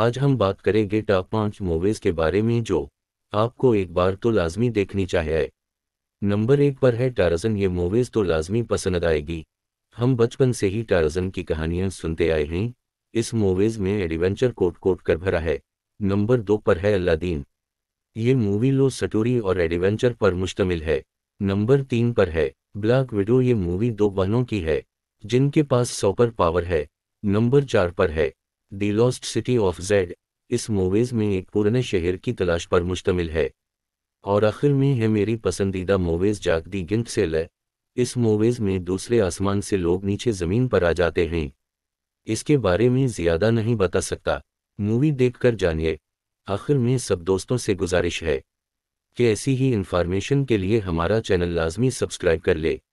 आज हम बात करेंगे टॉप पांच मूवीज के बारे में जो आपको एक बार तो लाजमी देखनी चाहिए नंबर एक पर है टारजन ये मूवीज तो लाजमी पसंद आएगी हम बचपन से ही टारजन की कहानियां सुनते आए हैं इस मूवीज में एडवेंचर कोट कोट कर भरा है नंबर दो पर है अल्लादीन ये मूवी लो सटोरी और एडवेंचर पर मुश्तमिल है नंबर तीन पर है ब्लैक विडो ये मूवी दो बहनों की है जिनके पास सॉपर पावर है नंबर चार पर है the lost city of Z इस मूवीज़ में एक पुराने शहर की तलाश पर मुश्तमिल है और आखिर में है मेरी पसंदीदा मूवीज़ जाग दी गिंट से ल इस मूवीज़ में दूसरे आसमान से लोग नीचे ज़मीन पर आ जाते हैं इसके बारे में ज़्यादा नहीं बता सकता मूवी देख कर जानिए आखिर में सब दोस्तों से गुजारिश है कि ऐसी ही इन्फॉर्मेशन के लिए हमारा चैनल लाजमी सब्सक्राइब कर ले